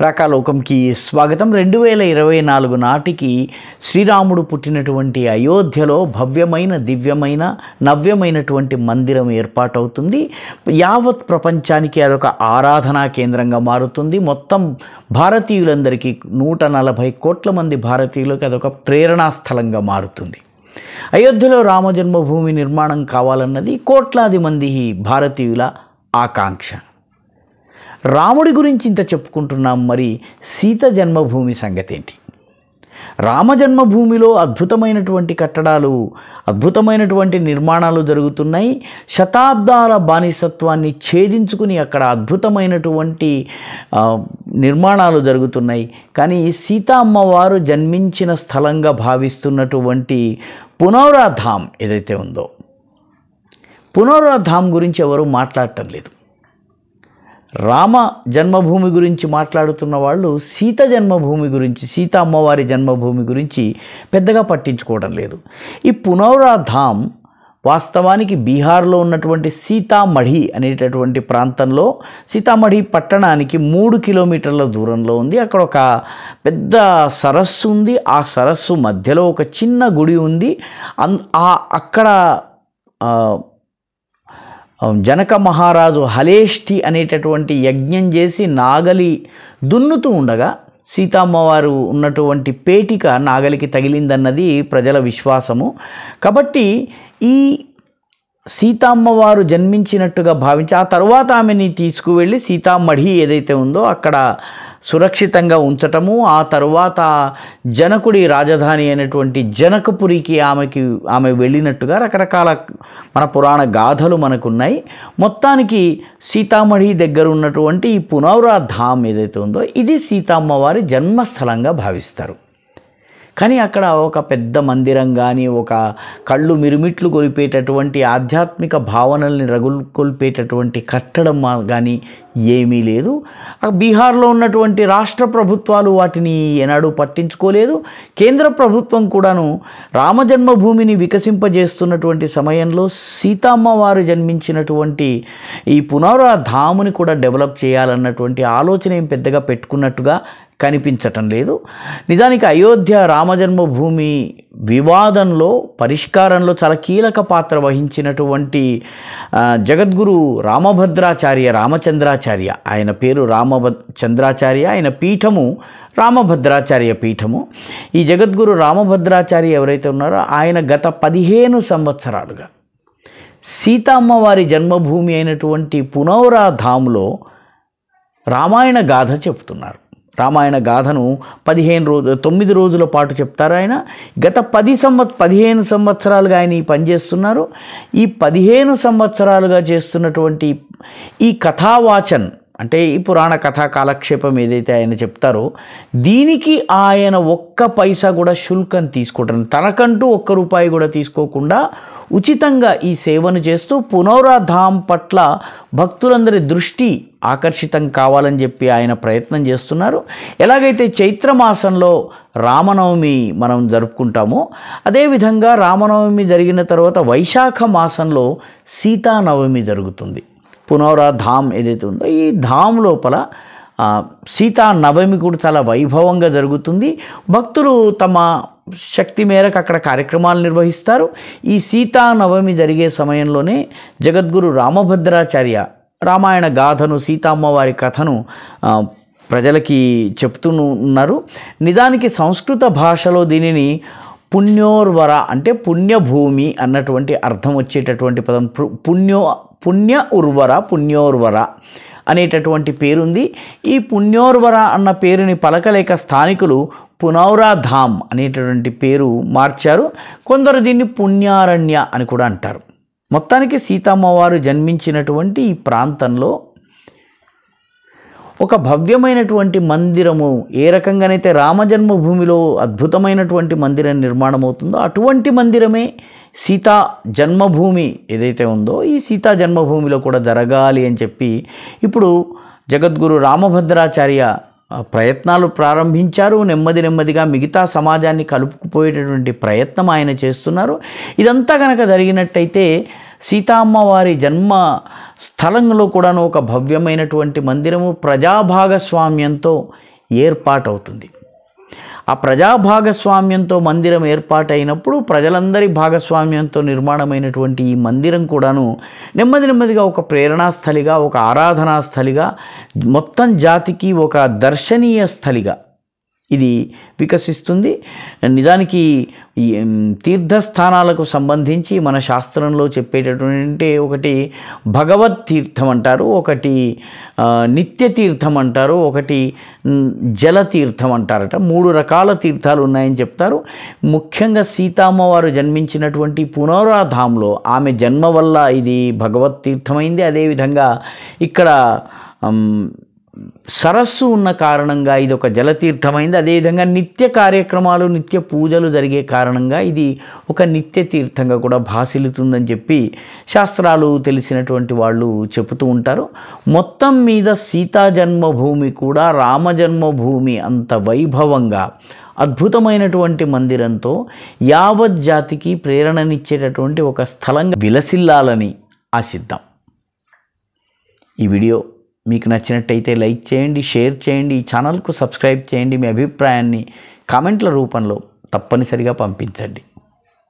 ప్రకాలోకంకి స్వాగతం రెండు వేల ఇరవై నాలుగు నాటికి శ్రీరాముడు పుట్టినటువంటి అయోధ్యలో భవ్యమైన దివ్యమైన నవ్యమైనటువంటి మందిరం ఏర్పాటవుతుంది యావత్ ప్రపంచానికి అదొక ఆరాధనా కేంద్రంగా మారుతుంది మొత్తం భారతీయులందరికీ నూట నలభై కోట్ల మంది భారతీయులకు అదొక ప్రేరణా స్థలంగా మారుతుంది అయోధ్యలో రామజన్మభూమి నిర్మాణం కావాలన్నది కోట్లాది మంది భారతీయుల ఆకాంక్ష రాముడి గురించి ఇంత చెప్పుకుంటున్నాం మరి సీత జన్మభూమి సంగతి ఏంటి జన్మభూమిలో అద్భుతమైనటువంటి కట్టడాలు అద్భుతమైనటువంటి నిర్మాణాలు జరుగుతున్నాయి శతాబ్దాల బానిసత్వాన్ని ఛేదించుకుని అక్కడ అద్భుతమైనటువంటి నిర్మాణాలు జరుగుతున్నాయి కానీ సీత అమ్మవారు జన్మించిన స్థలంగా భావిస్తున్నటువంటి పునౌరాధాం ఏదైతే ఉందో పునౌరాధాం గురించి ఎవరు మాట్లాడటం లేదు రామ జన్మభూమి గురించి మాట్లాడుతున్న వాళ్ళు సీత జన్మభూమి గురించి సీత అమ్మవారి జన్మభూమి గురించి పెద్దగా పట్టించుకోవడం లేదు ఈ పునౌరాధామ్ వాస్తవానికి బీహార్లో ఉన్నటువంటి సీతామఢి అనేటటువంటి ప్రాంతంలో సీతామఢి పట్టణానికి మూడు కిలోమీటర్ల దూరంలో ఉంది అక్కడ ఒక పెద్ద సరస్సు ఉంది ఆ సరస్సు మధ్యలో ఒక చిన్న గుడి ఉంది అక్కడ జనక మహారాజు హలేష్టి అనేటటువంటి యజ్ఞం చేసి నాగలి దున్నుతూ ఉండగా సీతమ్మవారు ఉన్నటువంటి పేటిక నాగలికి తగిలిందన్నది ప్రజల విశ్వాసము కాబట్టి ఈ సీతమ్మవారు జన్మించినట్టుగా భావించి ఆ తర్వాత ఆమెని తీసుకువెళ్ళి సీతామఢి ఏదైతే ఉందో అక్కడ సురక్షితంగా ఉంచటము ఆ తర్వాత జనకుడి రాజధాని అయినటువంటి జనకపురికి ఆమెకి ఆమె వెళ్ళినట్టుగా రకరకాల మన పురాణ గాథలు మనకున్నాయి మొత్తానికి సీతామఢి దగ్గర ఉన్నటువంటి ఈ ధామ్ ఏదైతే ఉందో ఇది సీతమ్మవారి జన్మస్థలంగా భావిస్తారు కానీ అక్కడ ఒక పెద్ద మందిరం కానీ ఒక కళ్ళు మిరుమిట్లు కొలిపేటటువంటి ఆధ్యాత్మిక భావనల్ని రగులు కొలిపేటటువంటి కట్టడం కానీ ఏమీ లేదు బీహార్లో ఉన్నటువంటి రాష్ట్ర ప్రభుత్వాలు వాటిని ఏనాడు పట్టించుకోలేదు కేంద్ర ప్రభుత్వం కూడాను రామజన్మభూమిని వికసింపజేస్తున్నటువంటి సమయంలో సీతమ్మ వారు జన్మించినటువంటి ఈ పునరాధాముని కూడా డెవలప్ చేయాలన్నటువంటి ఆలోచన ఏం పెద్దగా పెట్టుకున్నట్టుగా కనిపించటం లేదు నిజానికి అయోధ్య రామజన్మభూమి వివాదంలో పరిష్కారంలో చాలా కీలక పాత్ర వహించినటువంటి జగద్గురు రామభద్రాచార్య రామచంద్రాచార్య ఆయన పేరు రామభద్రాచార్య ఆయన పీఠము రామభద్రాచార్య పీఠము ఈ జగద్గురు రామభద్రాచార్య ఎవరైతే ఉన్నారో ఆయన గత పదిహేను సంవత్సరాలుగా సీతమ్మవారి జన్మభూమి అయినటువంటి పునౌరాధాములో రామాయణ గాథ చెప్తున్నారు రామాయణ గాథను పదిహేను రోజు తొమ్మిది రోజుల పాటు చెప్తారు ఆయన గత పది సంవత్ పదిహేను సంవత్సరాలుగా ఆయన ఈ పనిచేస్తున్నారు ఈ పదిహేను సంవత్సరాలుగా చేస్తున్నటువంటి ఈ కథావాచన్ అంటే ఈ పురాణ కథా కాలక్షేపం ఏదైతే ఆయన చెప్తారో దీనికి ఆయన ఒక్క పైసా కూడా శుల్కం తీసుకుంటారు తనకంటూ ఒక్క రూపాయి కూడా తీసుకోకుండా ఉచితంగా ఈ సేవను చేస్తూ పునరాధాం పట్ల భక్తులందరి దృష్టి ఆకర్షితం కావాలని చెప్పి ఆయన ప్రయత్నం చేస్తున్నారు ఎలాగైతే చైత్రమాసంలో రామనవమి మనం జరుపుకుంటామో అదేవిధంగా రామనవమి జరిగిన తర్వాత వైశాఖ మాసంలో సీతానవమి జరుగుతుంది పునౌరా ధామ్ ఏదైతే ఉందో ఈ ధామ్ లోపల సీతానవమి కూడా చాలా వైభవంగా జరుగుతుంది భక్తులు తమ శక్తి మేరకు అక్కడ కార్యక్రమాలు నిర్వహిస్తారు ఈ సీతానవమి జరిగే సమయంలోనే జగద్గురు రామభద్రాచార్య రామాయణ గాథను సీతమ్మవారి కథను ప్రజలకి చెప్తున్నారు నిజానికి సంస్కృత భాషలో దీనిని పుణ్యోర్వర అంటే పుణ్యభూమి అన్నటువంటి అర్థం వచ్చేటటువంటి పదం పుణ్యో పుణ్య ఉర్వర పుణ్యోర్వర అనేటటువంటి పేరుంది ఈ పుణ్యోర్వర అన్న పేరుని పలకలేక స్థానికులు పునౌరాధామ్ అనేటటువంటి పేరు మార్చారు కొందరు దీన్ని పుణ్యారణ్య అని కూడా అంటారు మొత్తానికి సీతమ్మవారు జన్మించినటువంటి ఈ ప్రాంతంలో ఒక భవ్యమైనటువంటి మందిరము ఏ రకంగానైతే రామజన్మభూమిలో అద్భుతమైనటువంటి మందిరం నిర్మాణం అవుతుందో అటువంటి మందిరమే సీతా జన్మభూమి ఏదైతే ఉందో ఈ సీతా జన్మభూమిలో కూడా జరగాలి అని చెప్పి ఇప్పుడు జగద్గురు రామభద్రాచార్య ప్రయత్నాలు ప్రారంభించారు నెమ్మది నెమ్మదిగా మిగతా సమాజాన్ని కలుపుకుపోయేటటువంటి ప్రయత్నం ఆయన చేస్తున్నారు ఇదంతా కనుక జరిగినట్టయితే సీతామ్మవారి జన్మ స్థలంలో కూడాను ఒక భవ్యమైనటువంటి మందిరము ప్రజాభాగస్వామ్యంతో ఏర్పాటవుతుంది ఆ ప్రజా భాగస్వామ్యంతో మందిరం ఏర్పాటైనప్పుడు ప్రజలందరి భాగస్వామ్యంతో నిర్మాణమైనటువంటి ఈ మందిరం కూడాను నెమ్మది నెమ్మదిగా ఒక ప్రేరణాస్థలిగా ఒక ఆరాధనా స్థలిగా మొత్తం జాతికి ఒక దర్శనీయ స్థలిగా ఇది వికసిస్తుంది నిజానికి తీర్థస్థానాలకు సంబంధించి మన శాస్త్రంలో చెప్పేటటువంటి ఒకటి భగవత్ తీర్థం అంటారు ఒకటి నిత్య తీర్థం అంటారు ఒకటి జల తీర్థం అంటారట మూడు రకాల తీర్థాలు ఉన్నాయని చెప్తారు ముఖ్యంగా సీతామ్మవారు జన్మించినటువంటి పునరాధాంలో ఆమె జన్మ వల్ల ఇది భగవత్ తీర్థమైంది అదేవిధంగా ఇక్కడ సరస్సు ఉన్న కారణంగా ఇది ఒక జలతీర్థమైంది అదేవిధంగా నిత్య కార్యక్రమాలు నిత్య పూజలు జరిగే కారణంగా ఇది ఒక నిత్య తీర్థంగా కూడా భాసిల్లుతుందని చెప్పి శాస్త్రాలు తెలిసినటువంటి వాళ్ళు చెబుతూ ఉంటారు మొత్తం మీద సీతా జన్మభూమి కూడా రామజన్మభూమి అంత వైభవంగా అద్భుతమైనటువంటి మందిరంతో యావత్ జాతికి ప్రేరణనిచ్చేటటువంటి ఒక స్థలంగా విలసిల్లాలని ఆశిద్దాం ఈ వీడియో మీకు నచ్చినట్టయితే లైక్ చేయండి షేర్ చేయండి ఈ ఛానల్కు సబ్స్క్రైబ్ చేయండి మీ అభిప్రాయాన్ని కామెంట్ల రూపంలో తప్పనిసరిగా పంపించండి